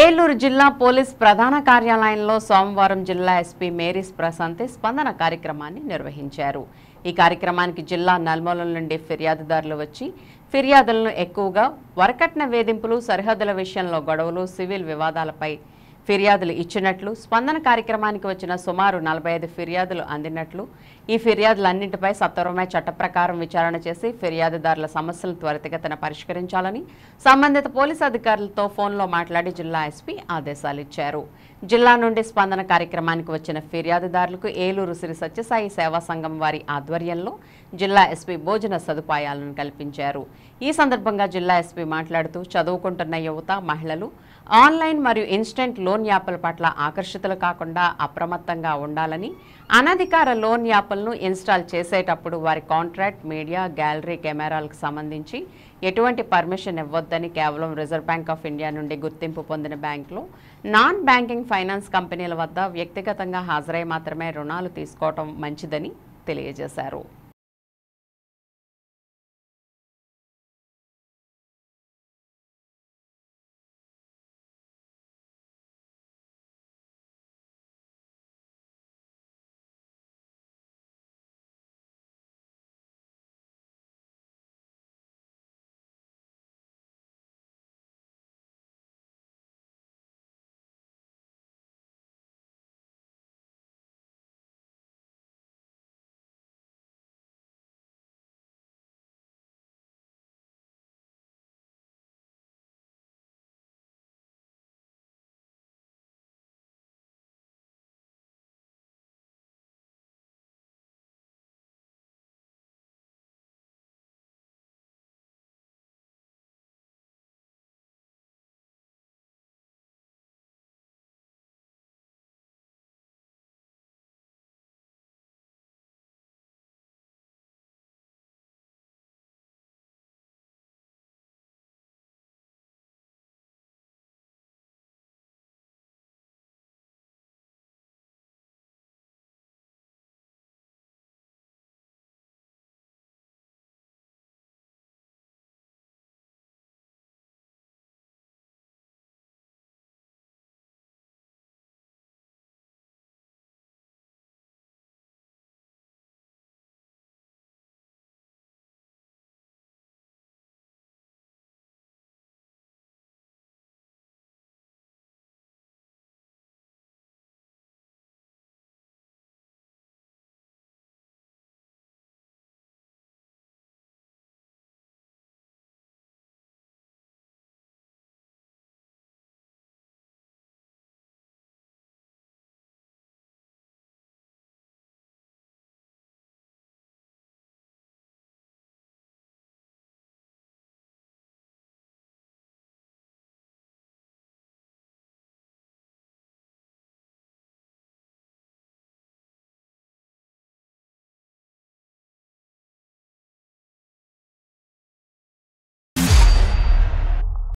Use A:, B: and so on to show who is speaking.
A: ఏలూరు జిల్లా పోలీస్ ప్రధాన కార్యాలయంలో సోమవారం జిల్లా ఎస్పీ మేరీస్ ప్రశాంతి స్పందన కార్యక్రమాన్ని నిర్వహించారు ఈ కార్యక్రమానికి జిల్లా నల్మూలం నుండి ఫిర్యాదుదారులు వచ్చి ఫిర్యాదులను ఎక్కువగా వరకట్న వేధింపులు సరిహద్దుల విషయంలో గొడవలు సివిల్ వివాదాలపై ఫిర్యాదులు ఇచ్చినట్లు స్పందన కార్యక్రమానికి వచ్చిన సుమారు నలభై ఐదు ఫిర్యాదులు అందినట్లు ఈ ఫిర్యాదులన్నింటిపై సత్వరమే ప్రకారం విచారణ చేసి ఫిర్యాదుదారుల సమస్యలను త్వరితగతిన పరిష్కరించాలని సంబంధిత పోలీసు అధికారులతో ఫోన్లో మాట్లాడి జిల్లా ఎస్పీ ఆదేశాలిచ్చారు జిల్లా నుండి స్పందన కార్యక్రమానికి వచ్చిన ఫిర్యాదుదారులకు ఏలూరు శ్రీ సత్యసాయి సేవా సంఘం వారి ఆధ్వర్యంలో జిల్లా ఎస్పీ భోజన సదుపాయాలను కల్పించారు ఈ సందర్భంగా జిల్లా ఎస్పీ మాట్లాడుతూ చదువుకుంటున్న యువత మహిళలు ఆన్లైన్ మరియు ఇన్స్టెంట్ లోన్ యాప్ల పట్ల ఆకర్షితులు కాకుండా అప్రమత్తంగా ఉండాలని అనధికార లోన్ యాప్లను ఇన్స్టాల్ చేసేటప్పుడు వారి కాంట్రాక్ట్ మీడియా గ్యాలరీ కెమెరాలకు సంబంధించి ఎటువంటి పర్మిషన్ ఇవ్వద్దని కేవలం రిజర్వ్ బ్యాంక్ ఆఫ్ ఇండియా నుండి గుర్తింపు పొందిన బ్యాంకులు నాన్ బ్యాంకింగ్ ఫైనాన్స్ కంపెనీల వద్ద వ్యక్తిగతంగా హాజరై మాత్రమే రుణాలు తీసుకోవటం మంచిదని తెలియజేశారు